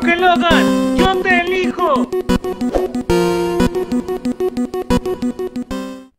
Yo te elijo.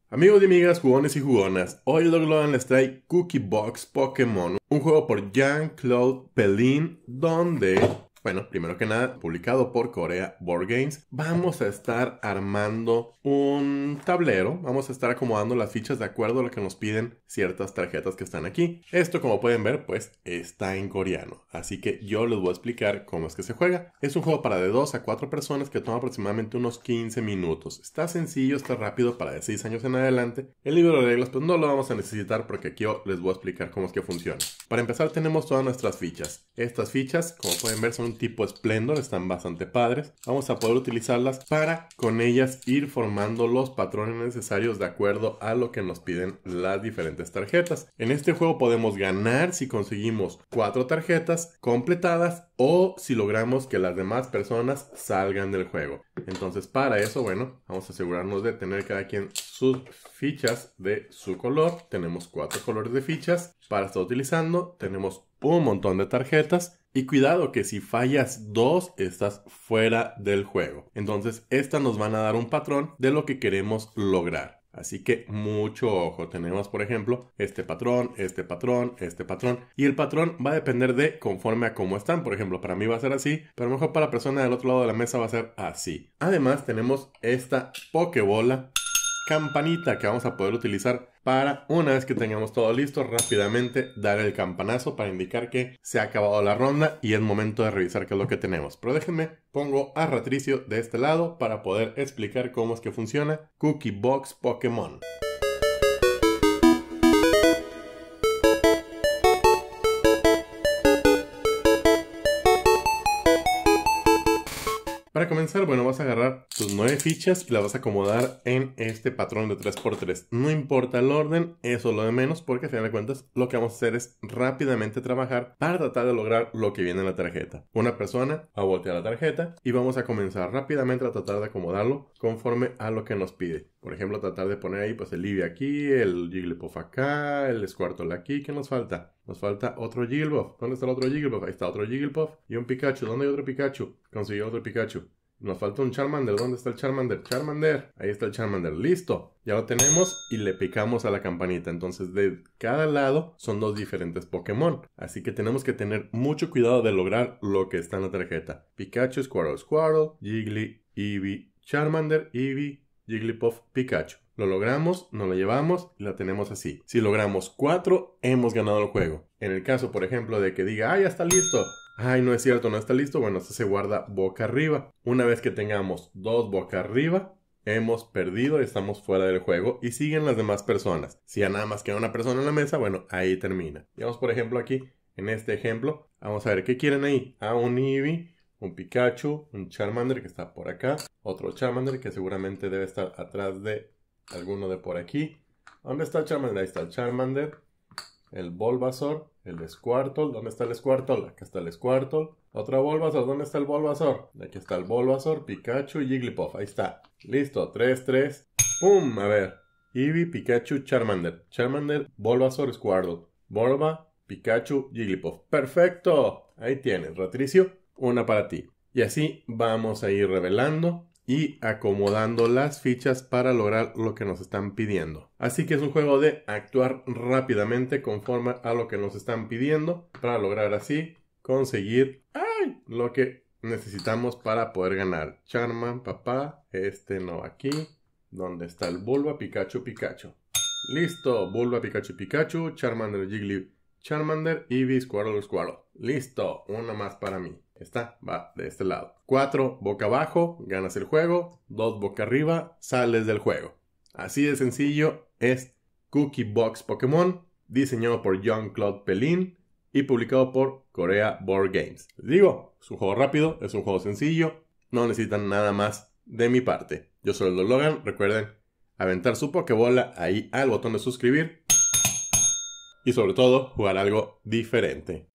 Amigos y amigas, jugones y jugonas, hoy Loglogan Logan les trae Cookie Box Pokémon, un juego por Jean-Claude Pelin, donde bueno, primero que nada, publicado por Corea Board Games, vamos a estar armando un tablero, vamos a estar acomodando las fichas de acuerdo a lo que nos piden ciertas tarjetas que están aquí. Esto, como pueden ver, pues está en coreano, así que yo les voy a explicar cómo es que se juega. Es un juego para de 2 a 4 personas que toma aproximadamente unos 15 minutos. Está sencillo, está rápido para de 6 años en adelante. El libro de reglas pues no lo vamos a necesitar porque aquí yo les voy a explicar cómo es que funciona. Para empezar tenemos todas nuestras fichas. Estas fichas, como pueden ver, son tipo esplendor, están bastante padres. Vamos a poder utilizarlas para con ellas ir formando los patrones necesarios de acuerdo a lo que nos piden las diferentes tarjetas. En este juego podemos ganar si conseguimos cuatro tarjetas completadas o si logramos que las demás personas salgan del juego. Entonces para eso, bueno, vamos a asegurarnos de tener cada quien sus fichas de su color. Tenemos cuatro colores de fichas para estar utilizando. Tenemos un montón de tarjetas y cuidado que si fallas dos estás fuera del juego. Entonces estas nos van a dar un patrón de lo que queremos lograr. Así que mucho ojo, tenemos por ejemplo este patrón, este patrón, este patrón y el patrón va a depender de conforme a cómo están, por ejemplo para mí va a ser así, pero mejor para la persona del otro lado de la mesa va a ser así. Además tenemos esta pokebola campanita que vamos a poder utilizar para, una vez que tengamos todo listo, rápidamente dar el campanazo para indicar que se ha acabado la ronda y es momento de revisar qué es lo que tenemos. Pero déjenme, pongo a Ratricio de este lado para poder explicar cómo es que funciona Cookie Box Pokémon. comenzar, bueno, vas a agarrar tus nueve fichas y las vas a acomodar en este patrón de 3x3. No importa el orden, eso lo de menos, porque al final de cuentas lo que vamos a hacer es rápidamente trabajar para tratar de lograr lo que viene en la tarjeta. Una persona va a voltear la tarjeta y vamos a comenzar rápidamente a tratar de acomodarlo conforme a lo que nos pide. Por ejemplo, tratar de poner ahí pues el Libby aquí, el Jigglypuff acá, el Squirtle aquí. ¿Qué nos falta? Nos falta otro Jigglypuff. ¿Dónde está el otro Jigglypuff? Ahí está otro Jigglypuff y un Pikachu. ¿Dónde hay otro Pikachu? Consiguió otro Pikachu. Nos falta un Charmander. ¿Dónde está el Charmander? Charmander. Ahí está el Charmander. Listo. Ya lo tenemos y le picamos a la campanita. Entonces de cada lado son dos diferentes Pokémon. Así que tenemos que tener mucho cuidado de lograr lo que está en la tarjeta. Pikachu, Squirtle, Squirtle, Jiggly, Eevee, Charmander, Eevee, Jigglypuff, Pikachu. Lo logramos, nos lo llevamos y la tenemos así. Si logramos cuatro, hemos ganado el juego. En el caso, por ejemplo, de que diga, ah, ya está listo, Ay, no es cierto, no está listo. Bueno, esto se guarda boca arriba. Una vez que tengamos dos boca arriba, hemos perdido, estamos fuera del juego y siguen las demás personas. Si ya nada más queda una persona en la mesa, bueno, ahí termina. Digamos, por ejemplo, aquí, en este ejemplo, vamos a ver qué quieren ahí. A un Eevee, un Pikachu, un Charmander que está por acá, otro Charmander que seguramente debe estar atrás de alguno de por aquí. ¿Dónde está Charmander? Ahí está el Charmander el Bulbasaur, el Squirtle, ¿dónde está el Squirtle? Aquí está el Squirtle. Otra Bulbasaur, ¿dónde está el Bulbasaur? Aquí está el Bulbasaur, Pikachu y Jigglypuff, ahí está. Listo, 3, 3. ¡Pum! A ver. Eevee, Pikachu, Charmander. Charmander, Bulbasaur, Squirtle. Bulba, Pikachu, Jigglypuff. ¡Perfecto! Ahí tienes, Ratricio, una para ti. Y así vamos a ir revelando y acomodando las fichas para lograr lo que nos están pidiendo. Así que es un juego de actuar rápidamente conforme a lo que nos están pidiendo para lograr así conseguir lo que necesitamos para poder ganar. Charman, papá, este no aquí. ¿Dónde está el Bulba, Pikachu, Pikachu? Listo, Bulba, Pikachu, Pikachu, Charmander, Jigglypuff, Charmander y Biscuaro, Squirtle. Listo, una más para mí. Está, va de este lado. Cuatro boca abajo, ganas el juego. Dos boca arriba, sales del juego. Así de sencillo es Cookie Box Pokémon, diseñado por John Claude Pelin y publicado por Korea Board Games. Les digo, es un juego rápido, es un juego sencillo, no necesitan nada más de mi parte. Yo soy el Logan, recuerden aventar su Pokébola ahí al botón de suscribir y sobre todo jugar algo diferente.